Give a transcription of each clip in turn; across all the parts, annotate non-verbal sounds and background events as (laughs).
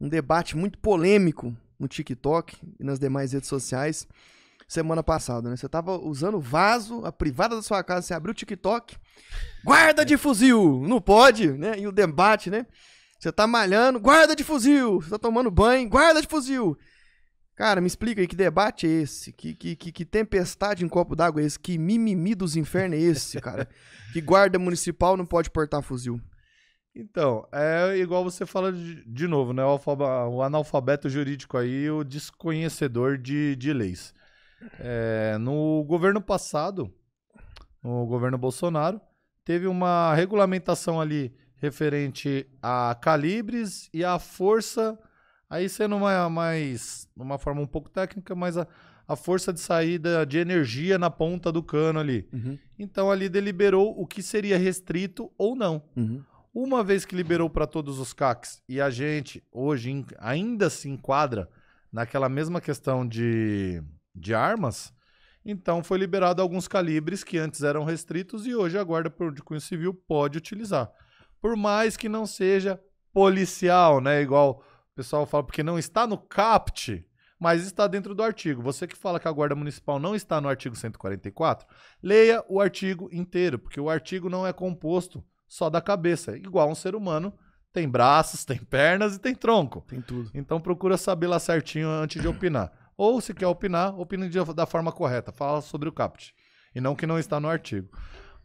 um debate muito polêmico no TikTok e nas demais redes sociais semana passada, né? Você tava usando vaso, a privada da sua casa, você abriu o TikTok, guarda de fuzil, não pode, né? E o debate, né? Você tá malhando, guarda de fuzil, você tá tomando banho, guarda de fuzil. Cara, me explica aí que debate é esse? Que, que, que, que tempestade em copo d'água é esse? Que mimimi dos infernos é esse, cara? (laughs) que guarda municipal não pode portar fuzil? Então, é igual você fala de, de novo, né? O, o, analfabeto jurídico aí, o desconhecedor de, de leis. É, no governo passado, no governo Bolsonaro, teve uma regulamentação ali referente a calibres e a força, aí sendo uma, mais, uma forma um pouco técnica, mas a, a força de saída de energia na ponta do cano ali. Uhum. Então ali deliberou o que seria restrito ou não. Uhum. Uma vez que liberou para todos os CACs e a gente hoje ainda se enquadra naquela mesma questão de, de armas, então foi liberado alguns calibres que antes eram restritos e hoje a Guarda de Cunho Civil pode utilizar. Por mais que não seja policial, né? Igual o pessoal fala, porque não está no CAPT, mas está dentro do artigo. Você que fala que a Guarda Municipal não está no artigo 144, leia o artigo inteiro, porque o artigo não é composto só da cabeça. Igual um ser humano tem braços, (laughs) tem pernas e tem tronco. Tem tudo. Então procura saber lá certinho antes de opinar. Ou se quer opinar, opine da forma correta. Fala sobre o CAPT. E não que não está no artigo.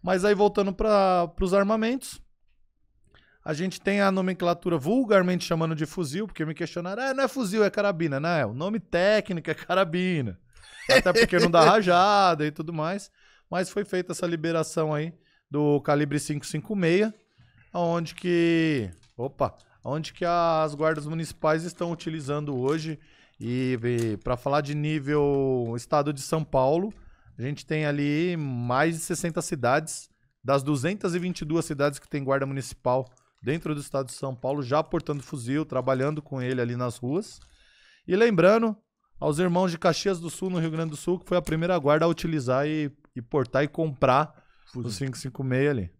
Mas aí voltando para os armamentos. A gente tem a nomenclatura vulgarmente chamando de fuzil, porque me questionaram, é não é fuzil, é carabina. Não, é, o nome técnico é carabina. Até porque não dá rajada e tudo mais. Mas foi feita essa liberação aí do calibre 556, onde que, opa, onde que as guardas municipais estão utilizando hoje e, e para falar de nível estado de São Paulo, a gente tem ali mais de 60 cidades, das 222 cidades que tem guarda municipal dentro do estado de São Paulo, já portando fuzil, trabalhando com ele ali nas ruas. E lembrando aos irmãos de Caxias do Sul, no Rio Grande do Sul, que foi a primeira guarda a utilizar e, e portar e comprar Fuso 556 ali.